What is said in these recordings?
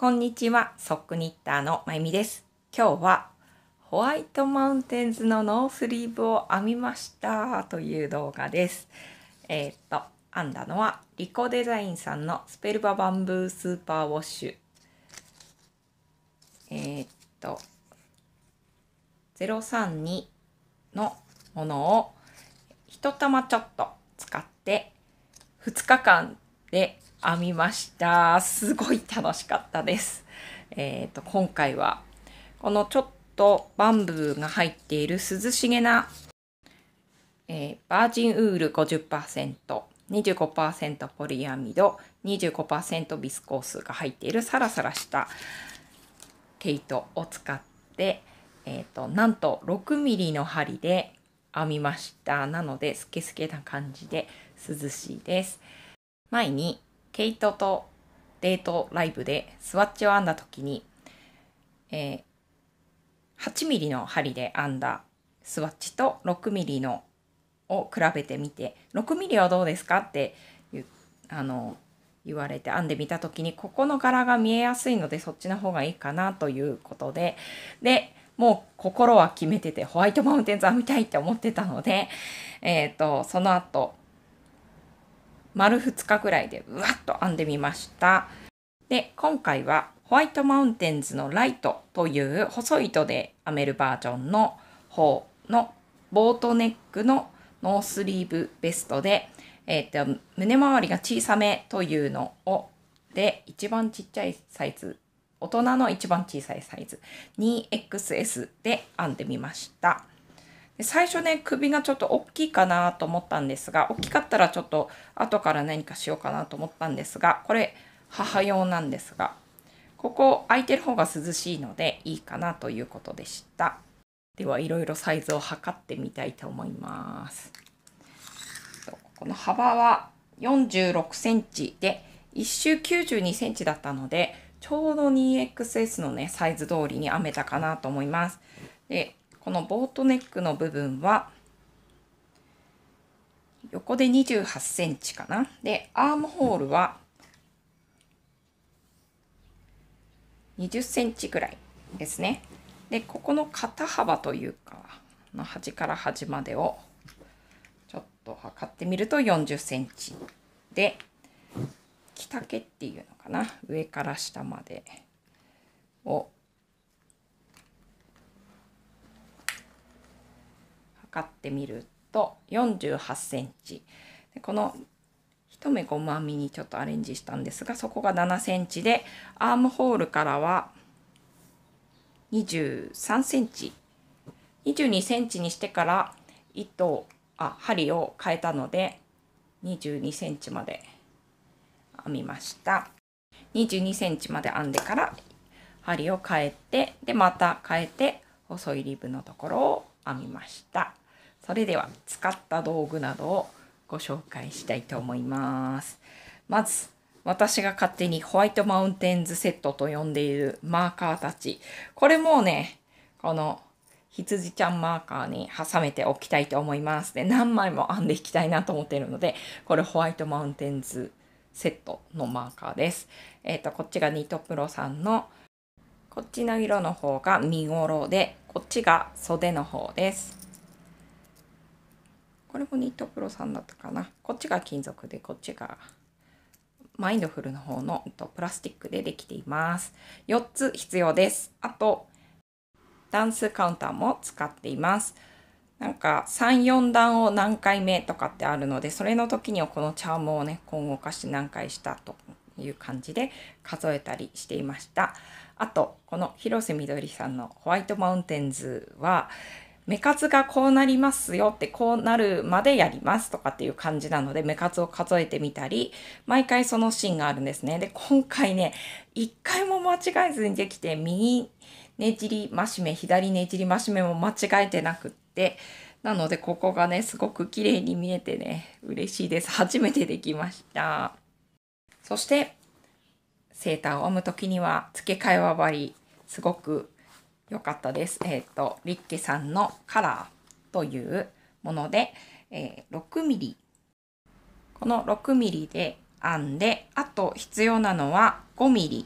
こんにちは、ソックニッターのまゆみです。今日はホワイトマウンテンズのノースリーブを編みましたという動画です。えっ、と、編んだのはリコデザインさんのスペルババンブースーパーウォッシュ。えっ、と、032のものを一玉ちょっと使って2日間で編みました。すごい楽しかったです。えっ、ー、と、今回は、このちょっとバンブーが入っている涼しげな、えー、バージンウール50%、25%ポリアミド、25%ビスコースが入っているサラサラした毛糸を使って、えっ、ー、と、なんと6ミリの針で編みました。なので、スケスケな感じで涼しいです。前にケイトとデートライブでスワッチを編んだ時に、えー、8ミリの針で編んだスワッチと6ミリのを比べてみて6ミリはどうですかってあの言われて編んでみた時にここの柄が見えやすいのでそっちの方がいいかなということででもう心は決めててホワイトマウンテンズ編みたいって思ってたのでえっ、ー、とその後丸2日ぐらいでうわっと編んでみました。で、今回はホワイトマウンテンズのライトという細い糸で編めるバージョンの方のボートネックのノースリーブベストで、えっ、と、胸周りが小さめというのを、で、一番ちっちゃいサイズ、大人の一番小さいサイズ、2XS で編んでみました。最初ね首がちょっと大きいかなと思ったんですが大きかったらちょっと後から何かしようかなと思ったんですがこれ母用なんですがここ空いてる方が涼しいのでいいかなということでしたではいろいろサイズを測ってみたいと思いますこの幅は46センチで1周92センチだったのでちょうど 2XS のねサイズ通りに編めたかなと思いますでこのボートネックの部分は横で28センチかな。で、アームホールは20センチぐらいですね。で、ここの肩幅というか、の端から端までをちょっと測ってみると40センチで、着丈っていうのかな。上から下までを測ってみると48センチでこの一目ゴム編みにちょっとアレンジしたんですがそこが7センチでアームホールからは23センチ22センチにしてから糸あ針を変えたので22センチまで編みました22センチまで編んでから針を変えてでまた変えて細いリブのところを編みましたそれでは使った道具などをご紹介したいと思います。まず私が勝手にホワイトマウンテンズセットと呼んでいるマーカーたち。これもね、この羊ちゃんマーカーに挟めておきたいと思います。で、何枚も編んでいきたいなと思っているので、これホワイトマウンテンズセットのマーカーです。えっ、ー、と、こっちがニトプロさんの、こっちの色の方が見頃で、こっちが袖の方です。これもニットプロさんだったかなこっちが金属でこっちがマインドフルの方のプラスチックでできています4つ必要ですあとダンスカウンターも使っていますなんか3、4段を何回目とかってあるので、それの時にはこのチャームをね、今後かし何回したという感じで数えたりしていました。あと、この広瀬みどりさんのホワイトマウンテンズは、目数がこうなりますよってこうなるまでやりますとかっていう感じなので目数を数えてみたり毎回そのシーンがあるんですねで今回ね一回も間違えずにできて右ねじり増し目左ねじり増し目も間違えてなくってなのでここがねすごく綺麗に見えてね嬉しいです初めてできましたそしてセーターを編む時には付け替えは割りすごく良かったです。えっ、ー、と、リッケさんのカラーというもので、えー、6 m m この6 m m で編んで、あと必要なのは5 m m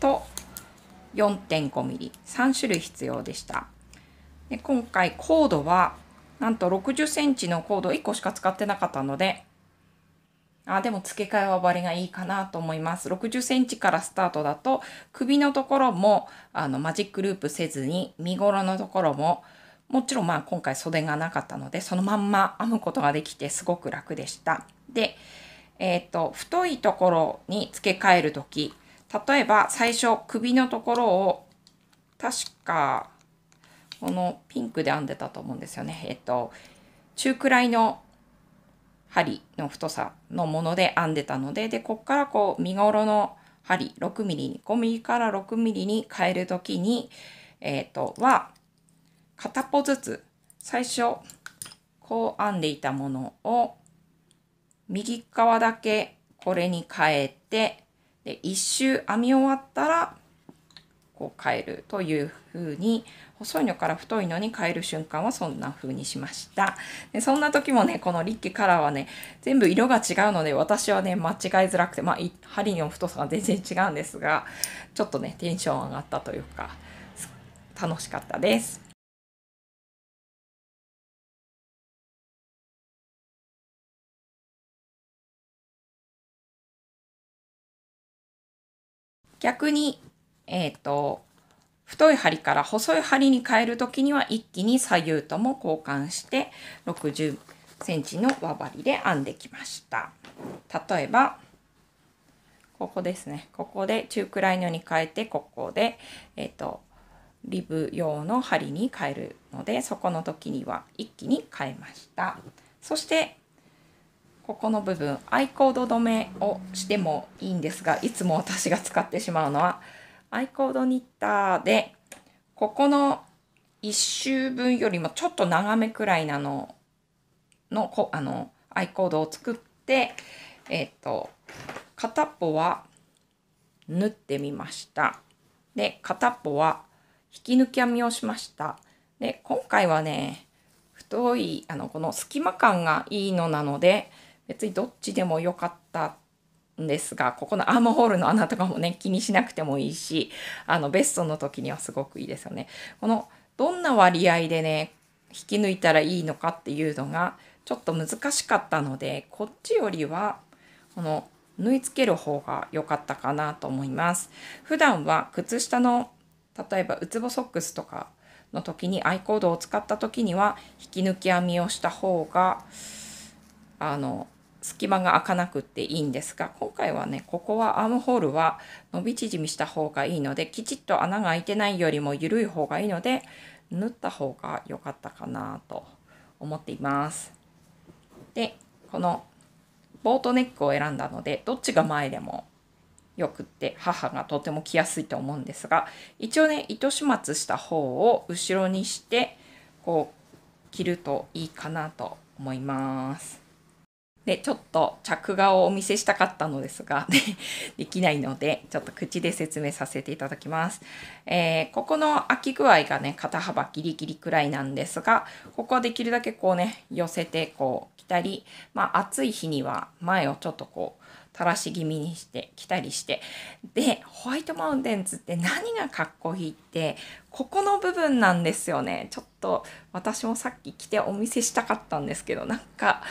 と4.5 m m 3種類必要でした。で今回コードはなんと60センチのコード1個しか使ってなかったので、あでも付け替えはバレがいいかなと思います。60センチからスタートだと首のところもあのマジックループせずに身頃のところももちろんまあ今回袖がなかったのでそのまんま編むことができてすごく楽でした。で、えっ、と太いところに付け替える時例えば最初首のところを確かこのピンクで編んでたと思うんですよね。えっ、と中くらいの針の太さのもので編んでたので、で、こっからこう身ごろの針 6mm に、5 m m から 6mm に変えるときに、えっ、ー、と、は、片っぽずつ、最初、こう編んでいたものを、右側だけこれに変えて、で、一周編み終わったら、こう変えるというふうに細いのから太いのに変える瞬間はそんな風にしましたでそんな時もねこのリッキーカラーはね全部色が違うので私はね間違いづらくてまあ針の太さが全然違うんですがちょっとねテンション上がったというか楽しかったです逆に、えっ、ー、と、太い針から細い針に変える時には一気に左右とも交換して60センチの輪針で編んできました。例えばここですねここで中くらいのに変えてここで、えっ、ー、とリブ用の針に変えるのでそこの時には一気に変えましたそしてここの部分アイコード止めをしてもいいんですがいつも私が使ってしまうのはアイコードニッターで、ここの1周分よりもちょっと長めくらいなののこあのアイコードを作って、えっ、と片っぽは縫ってみました。で片っぽは引き抜き編みをしました。で今回はね太いあのこの隙間感がいいのなので別にどっちでも良かったんですがここのアームホールの穴とかもね気にしなくてもいいしあのベストの時にはすごくいいですよね。このどんな割合でね引き抜いたらいいのかっていうのがちょっと難しかったのでこっちよりはこの縫い付ける方が良かったかなと思います。普段は靴下の例えばウツボソックスとかの時にアイコードを使った時には引き抜き編みをした方があの隙間が開かなくっていいんですが今回はねここはアームホールは伸び縮みした方がいいのできちっと穴が開いてないよりも緩い方がいいので縫った方が良かったかなと思っています。でこのボートネックを選んだのでどっちが前でもよくって母がとても着やすいと思うんですが一応ね糸始末した方を後ろにしてこう着るといいかなと思います。でちょっと着画をお見せしたかったのですが できないのでちょっと口で説明させていただきます、えー、ここの空き具合がね肩幅ギリギリくらいなんですがここはできるだけこうね寄せてこう着たりまあ暑い日には前をちょっとこう垂らし気味にして着たりしてでホワイトマウンテンズって何がかっこいいってここの部分なんですよねちょっと私もさっき着てお見せしたかったんですけどなんか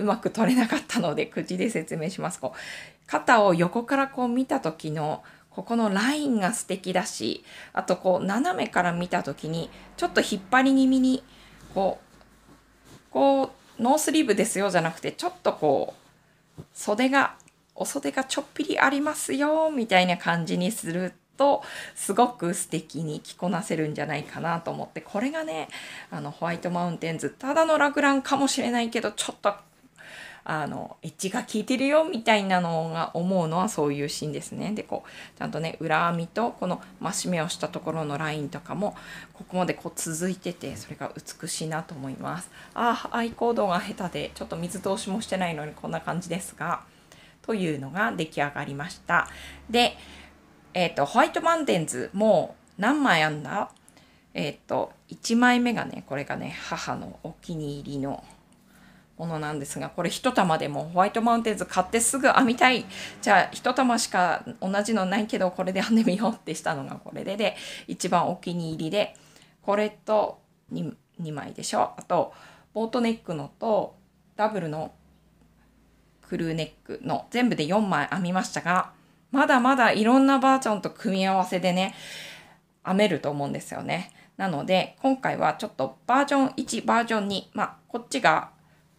うまく取れなかったので口で説明しますこう肩を横からこう見た時のここのラインが素敵だしあとこう斜めから見た時にちょっと引っ張り気味にこうこうノースリーブですよじゃなくてちょっとこう袖がお袖がちょっぴりありますよみたいな感じにするとすごく素敵に着こなせるんじゃないかなと思ってこれがねあのホワイトマウンテンズただのラグランかもしれないけどちょっとあのエッジが効いてるよみたいなのが思うのはそういうシーンですね。でこうちゃんとね裏編みとこの増し目をしたところのラインとかもここまでこう続いててそれが美しいなと思います。ああアイコードが下手でちょっと水通しもしてないのにこんな感じですがというのが出来上がりました。で、えっ、ー、とホワイトマンデンズもう何枚編んだえっ、ー、と1枚目がねこれがね母のお気に入りのものなんですがこれ1玉でもホワイトマウンテンズ買ってすぐ編みたいじゃあ1玉しか同じのないけどこれで編んでみようってしたのがこれでで一番お気に入りでこれと 2, 2枚でしょあとボートネックのとダブルのクルーネックの全部で4枚編みましたがまだまだいろんなバージョンと組み合わせでね編めると思うんですよね。なので今回はちょっとバージョン1バージョン2まあこっちが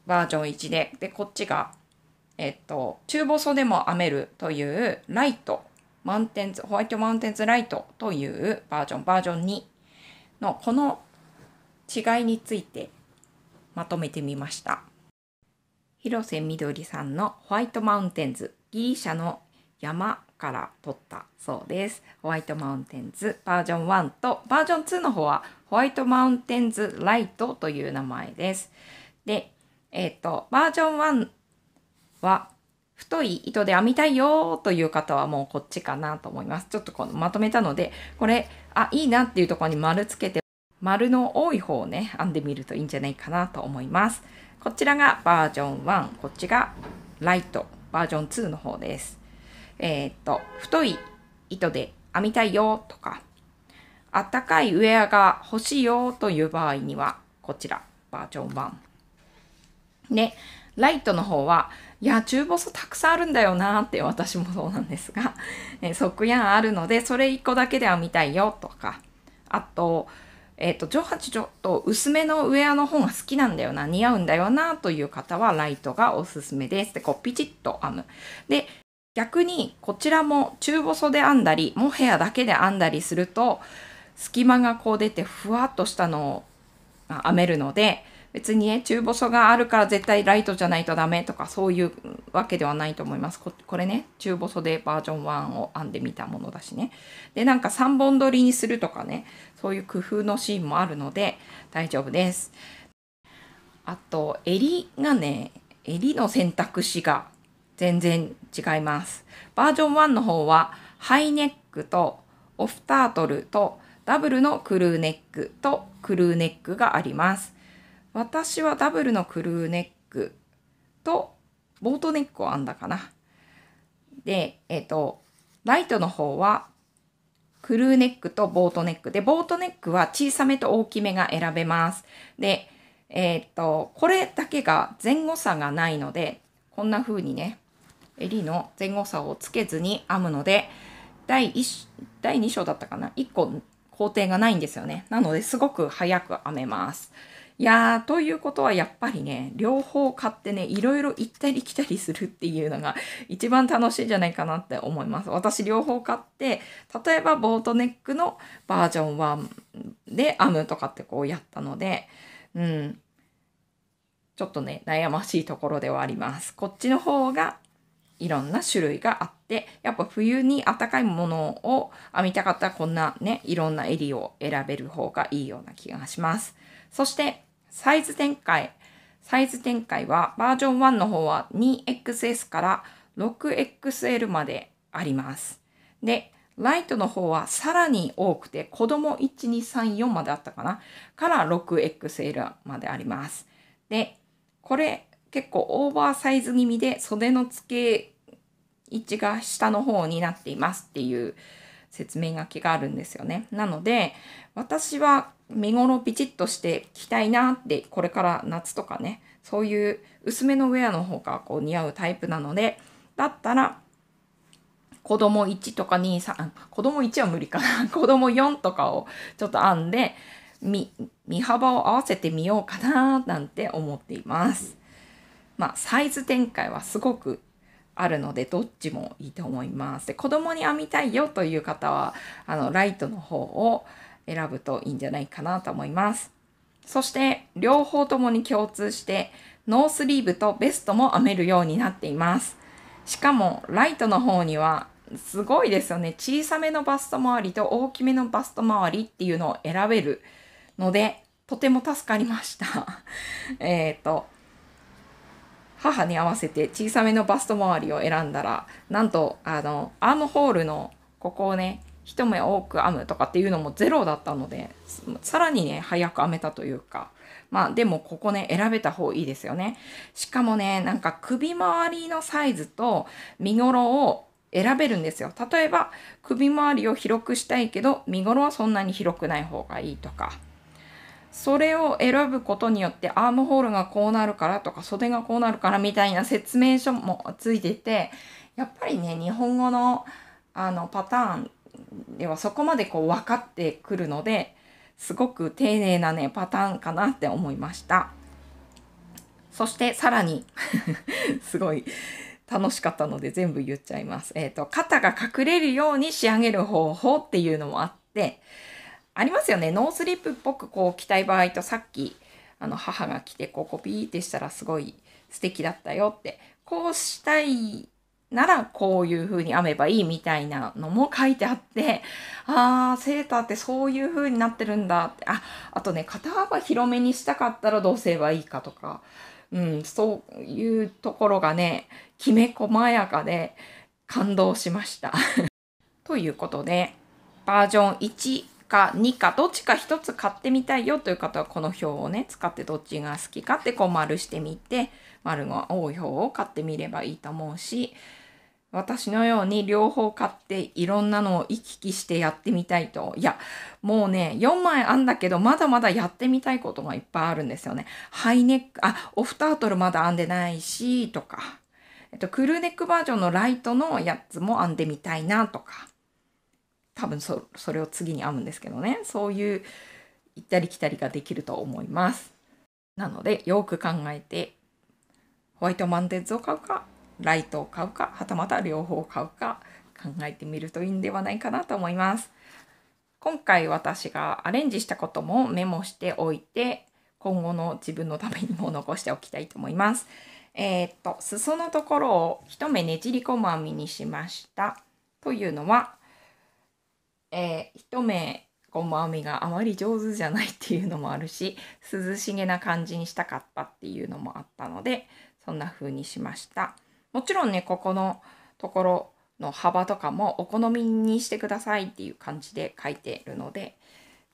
バージョン1で、で、こっちが、えっと、中細でも編めるというライト、マウンテンズ、ホワイトマウンテンズライトというバージョン、バージョン2のこの違いについてまとめてみました。広瀬みどりさんのホワイトマウンテンズ、ギリシャの山から取ったそうです。ホワイトマウンテンズバージョン1とバージョン2の方はホワイトマウンテンズライトという名前です。で、えっ、ー、と、バージョン1は、太い糸で編みたいよという方はもうこっちかなと思います。ちょっとこのまとめたので、これ、あ、いいなっていうところに丸つけて、丸の多い方をね、編んでみるといいんじゃないかなと思います。こちらがバージョン1、こっちがライト、バージョン2の方です。えー、っと、太い糸で編みたいよとか、あったかいウェアが欲しいよという場合には、こちら、バージョン1。で、ライトの方は、いや、中細たくさんあるんだよなって私もそうなんですが、え即やんあるので、それ1個だけでは見たいよとか、あと、えっ、ー、と、上八ちょっと薄めのウェアの方が好きなんだよな、似合うんだよなという方は、ライトがおすすめです。で、こう、ピチッと編む。で、逆に、こちらも中細で編んだり、モヘアだけで編んだりすると、隙間がこう出て、ふわっとしたのを編めるので、別にね中細があるから絶対ライトじゃないとダメとかそういうわけではないと思いますここれね中細でバージョン1を編んでみたものだしねでなんか3本撮りにするとかねそういう工夫のシーンもあるので大丈夫ですあと襟がね襟の選択肢が全然違いますバージョン1の方はハイネックとオフタートルとダブルのクルーネックとクルーネックがあります。私はダブルのクルーネックとボートネックを編んだかな。で、えっ、ー、と、ライトの方はクルーネックとボートネックで、ボートネックは小さめと大きめが選べます。で、えー、っと、これだけが前後差がないので、こんな風にね、襟の前後差をつけずに編むので、第1、第2章だったかな ?1 個工程がないんですよね。なのですごく早く編めます。やー、ということはやっぱりね、両方買ってね、いろいろ行ったり来たりするっていうのが一番楽しいんじゃないかなって思います。私両方買って、例えばボートネックのバージョン1で編むとかってこうやったので、うん。ちょっとね、悩ましいところではあります。こっちの方がいろんな種類があって、やっぱ冬にあったかいものを編みたかったらこんなね、いろんな襟を選べる方がいいような気がします。そして、サイズ展開。サイズ展開はバージョン1の方は 2XS から 6XL まであります。で、ライトの方はさらに多くて子供1234まであったかなから 6XL まであります。で、これ結構オーバーサイズ気味で袖の付け位置が下の方になっていますっていう説明書きがあるんですよね。なので、私は身頃ピチッとして着たいなって、これから夏とかね、そういう薄めのウェアの方がこう似合うタイプなので、だったら、子供1とか2、3、子供1は無理かな。子供4とかをちょっと編んで、身幅を合わせてみようかななんて思っています。まあ、サイズ展開はすごくあるのでどっちもいいと思います。で子供に編みたいよという方はあのライトの方を選ぶといいんじゃないかなと思います。そして両方ともに共通してノースリーブとベストも編めるようになっています。しかもライトの方にはすごいですよね。小さめのバスト周りと大きめのバスト周りっていうのを選べるのでとても助かりました。えっと、母に合わせて小さめのバスト周りを選んだら、なんと、あの、アームホールのここをね、一目多く編むとかっていうのもゼロだったので、さらにね、早く編めたというか、まあでもここね、選べた方がいいですよね。しかもね、なんか首周りのサイズと身頃を選べるんですよ。例えば、首周りを広くしたいけど、身頃はそんなに広くない方がいいとか。それを選ぶことによってアームホールがこうなるからとか袖がこうなるからみたいな説明書もついててやっぱりね日本語のあのパターンではそこまでこう分かってくるのですごく丁寧なねパターンかなって思いましたそしてさらに すごい楽しかったので全部言っちゃいますえっ、ー、と肩が隠れるように仕上げる方法っていうのもあってありますよねノースリップっぽくこう着たい場合とさっきあの母が着てこうコピーってしたらすごい素敵だったよってこうしたいならこういう風に編めばいいみたいなのも書いてあって あーセーターってそういう風になってるんだってああとね肩幅広めにしたかったらどうすればいいかとか、うん、そういうところがねきめ細やかで感動しました ということでバージョン1か2かどっちか1つ買ってみたいよという方はこの表をね使ってどっちが好きかってこう丸してみて丸が多い方を買ってみればいいと思うし私のように両方買っていろんなのを行き来してやってみたいと。いや、もうね、4枚あんだけど、まだまだやってみたいことがいっぱいあるんですよね。ハイネック、あ、オフタートルまだ編んでないし、とか。えっと、クルーネックバージョンのライトのやつも編んでみたいな、とか。多分そそれを次に編むんですけどねそういう行ったり来たりができると思いますなのでよく考えてホワイトマンデッズを買うかライトを買うかはたまた両方買うか考えてみるといいんではないかなと思います今回私がアレンジしたこともメモしておいて今後の自分のためにも残しておきたいと思います。えー、っと、裾のところを1目ねじり込む編みにしました。というのは、えー、一目ゴム編みがあまり上手じゃないっていうのもあるし涼しげな感じにしたかったっていうのもあったのでそんな風にしましたもちろんねここのところの幅とかもお好みにしてくださいっていう感じで書いてるので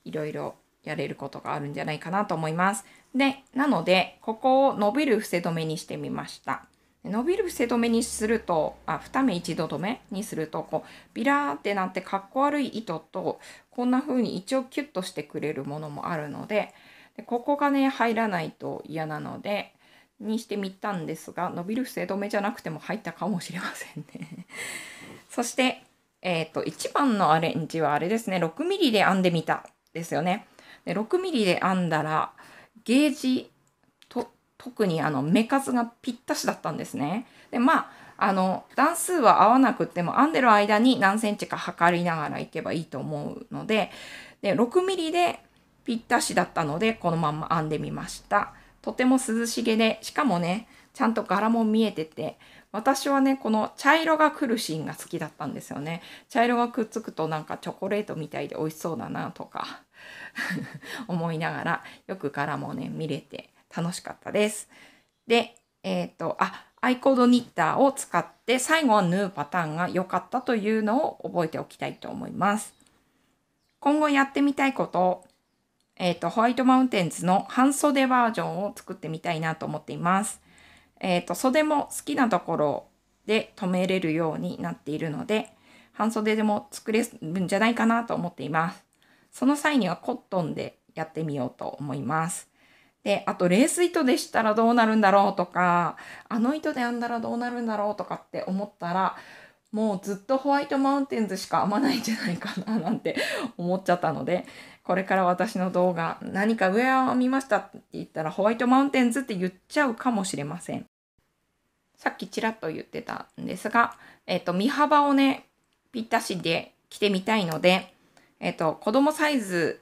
いろいろやれることがあるんじゃないかなと思いますでなのでここを伸びる伏せ止めにしてみました伸びる伏せ止めにするとあ2目一度止めにするとこうビラーってなってかっこ悪い糸とこんな風に一応キュッとしてくれるものもあるのででここがね入らないと嫌なのでにしてみたんですが伸びる伏せ止めじゃなくても入ったかもしれませんね そしてえっ、ー、と1番のアレンジはあれですね 6mm で編んでみたですよねで 6mm で編んだらゲージと特にあの目数がぴったしだったんですね。でまああの段数は合わなくっても編んでる間に何センチか測りながらいけばいいと思うのでで 6mm でぴったしだったのでこのまま編んでみました。とても涼しげでしかもねちゃんと柄も見えてて私はねこの茶色が来るシーンが好きだったんですよね茶色がくっつくとなんかチョコレートみたいで美味しそうだなとか 思いながらよく柄もね見れて楽しかったです。で、えっ、ー、と、あ、アイコードニッターを使って最後は縫うパターンが良かったというのを覚えておきたいと思います。今後やってみたいこと、えっ、ー、と、ホワイトマウンテンズの半袖バージョンを作ってみたいなと思っています。えっ、ー、と、袖も好きなところで止めれるようになっているので、半袖でも作れるんじゃないかなと思っています。その際にはコットンでやってみようと思います。で、あと、レース糸でしたらどうなるんだろうとか、あの糸で編んだらどうなるんだろうとかって思ったら、もうずっとホワイトマウンテンズしか編まないんじゃないかななんて思っちゃったので、これから私の動画、何かウェアを見ましたって言ったらホワイトマウンテンズって言っちゃうかもしれません。さっきちらっと言ってたんですが、えっ、と、身幅をね、ぴったしで着てみたいので、えっ、と、子供サイズ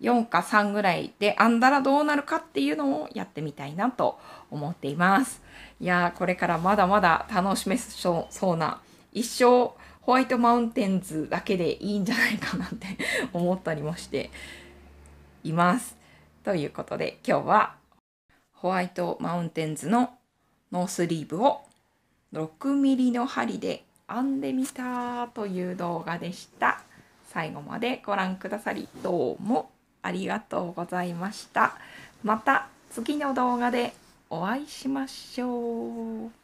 4か3ぐらいで編んだらどうなるかっていうのをやってみたいなと思っています。いやー、これからまだまだ楽しめそうな、一生ホワイトマウンテンズだけでいいんじゃないかなって思ったりもしています。ということで今日はホワイトマウンテンズのノースリーブを6ミリの針で編んでみたという動画でした。最後までご覧くださりどうも。ありがとうございました。また次の動画でお会いしましょう。